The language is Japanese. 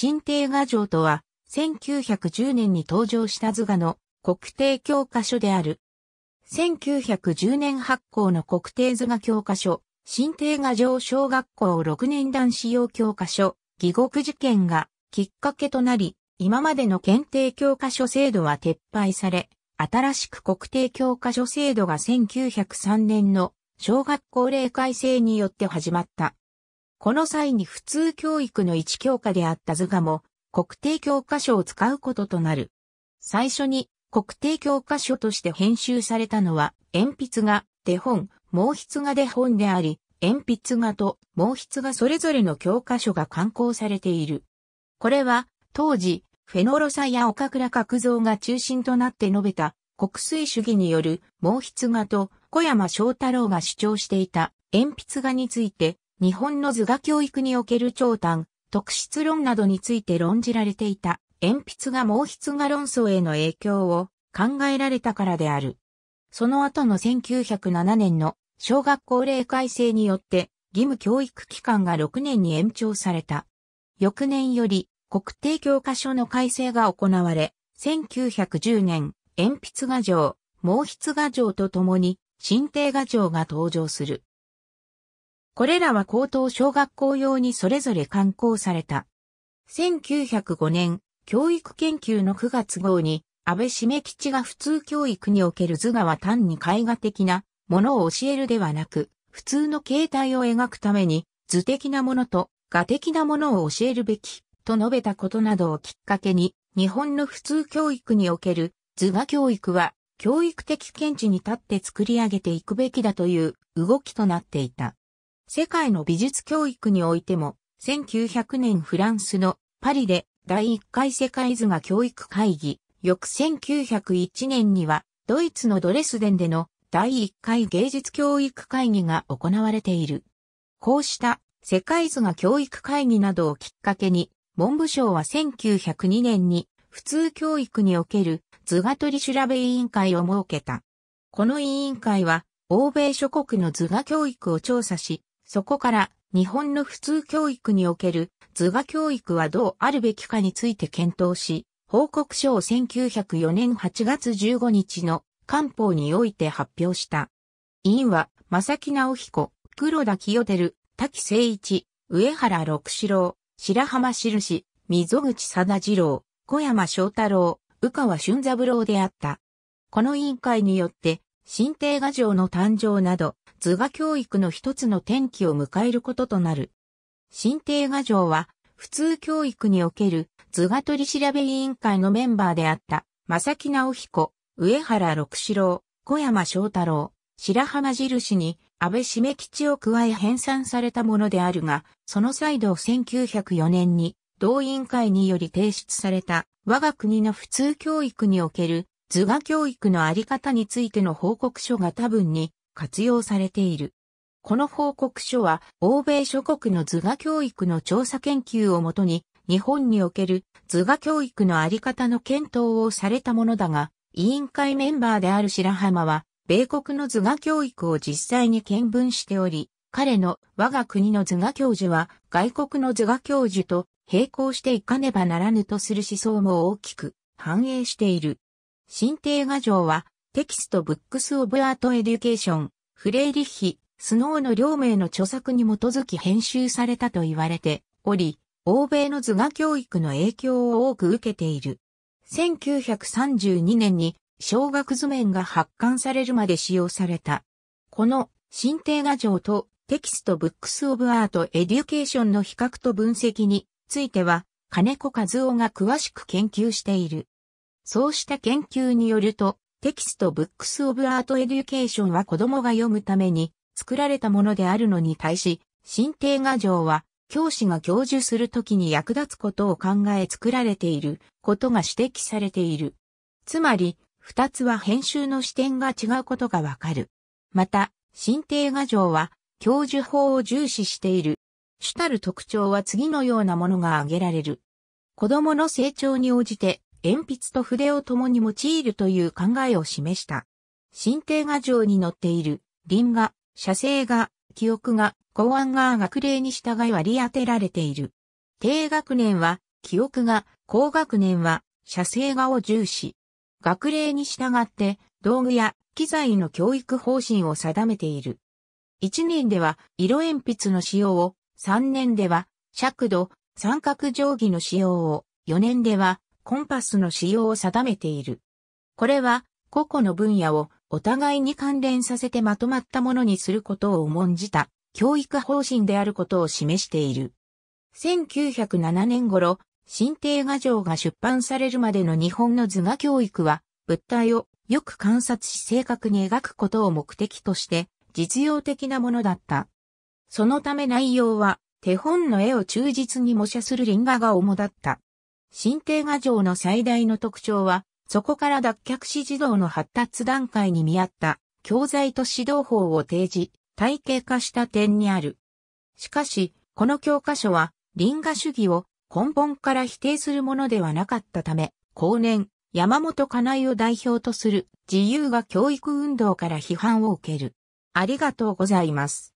新帝画城とは、1910年に登場した図画の国定教科書である。1910年発行の国定図画教科書、新帝画城小学校6年段使用教科書、義獄事件がきっかけとなり、今までの検定教科書制度は撤廃され、新しく国定教科書制度が1903年の小学校例改正によって始まった。この際に普通教育の一教科であった図画も国定教科書を使うこととなる。最初に国定教科書として編集されたのは鉛筆画、手本、毛筆画で本であり、鉛筆画と毛筆画それぞれの教科書が刊行されている。これは当時フェノロサや岡倉角蔵が中心となって述べた国粋主義による毛筆画と小山翔太郎が主張していた鉛筆画について日本の図画教育における長短、特質論などについて論じられていた、鉛筆が毛筆画論争への影響を考えられたからである。その後の1907年の小学校令改正によって義務教育期間が6年に延長された。翌年より国定教科書の改正が行われ、1910年、鉛筆画像、毛筆画像とともに新定画像が登場する。これらは高等小学校用にそれぞれ刊行された。1905年、教育研究の9月号に、安倍締吉が普通教育における図画は単に絵画的なものを教えるではなく、普通の形態を描くために、図的なものと画的なものを教えるべき、と述べたことなどをきっかけに、日本の普通教育における図画教育は、教育的見地に立って作り上げていくべきだという動きとなっていた。世界の美術教育においても、1900年フランスのパリで第1回世界図画教育会議、翌1901年にはドイツのドレスデンでの第1回芸術教育会議が行われている。こうした世界図画教育会議などをきっかけに、文部省は1902年に普通教育における図画取り調べ委員会を設けた。この委員会は欧米諸国の図画教育を調査し、そこから日本の普通教育における図画教育はどうあるべきかについて検討し、報告書を1904年8月15日の官報において発表した。委員は、正木直彦、黒田清照、滝誠一、上原六四郎、白浜印、溝口貞次郎、小山翔太郎、宇川俊三郎であった。この委員会によって、新帝画城の誕生など、図画教育の一つの転機を迎えることとなる。新帝画城は、普通教育における図画取調べ委員会のメンバーであった、正木直彦、上原六四郎、小山翔太郎、白浜印に安倍締吉を加え編纂されたものであるが、その再度1904年に同委員会により提出された我が国の普通教育における図画教育のあり方についての報告書が多分に活用されている。この報告書は、欧米諸国の図画教育の調査研究をもとに、日本における図画教育のあり方の検討をされたものだが、委員会メンバーである白浜は、米国の図画教育を実際に見聞しており、彼の我が国の図画教授は外国の図画教授と並行していかねばならぬとする思想も大きく反映している。新定画像は、テキストブックスオブアートエデュケーション、フレイリッヒ、スノーの両名の著作に基づき編集されたと言われており、欧米の図画教育の影響を多く受けている。1932年に小学図面が発刊されるまで使用された。この新定画像とテキストブックスオブアートエデュケーションの比較と分析については金子和夫が詳しく研究している。そうした研究によると、テキストブックスオブアートエデュケーションは子供が読むために作られたものであるのに対し、新定画像は教師が教授するときに役立つことを考え作られていることが指摘されている。つまり、二つは編集の視点が違うことがわかる。また、新定画像は教授法を重視している。主たる特徴は次のようなものが挙げられる。子供の成長に応じて鉛筆と筆を共に用いるという考えを示した。新定画上に載っている、輪画、写生画、記憶画、公案画学例に従い割り当てられている。低学年は、記憶画、高学年は、写生画を重視。学例に従って、道具や機材の教育方針を定めている。1年では、色鉛筆の使用を、3年では、尺度、三角定規の使用を、4年では、コンパスの使用を定めている。これは、個々の分野をお互いに関連させてまとまったものにすることを重んじた教育方針であることを示している。1907年頃、新定画像が出版されるまでの日本の図画教育は、物体をよく観察し正確に描くことを目的として、実用的なものだった。そのため内容は、手本の絵を忠実に模写する輪画が主だった。新定画城の最大の特徴は、そこから脱却し児童の発達段階に見合った教材と指導法を提示、体系化した点にある。しかし、この教科書は、林画主義を根本から否定するものではなかったため、後年、山本かなを代表とする自由が教育運動から批判を受ける。ありがとうございます。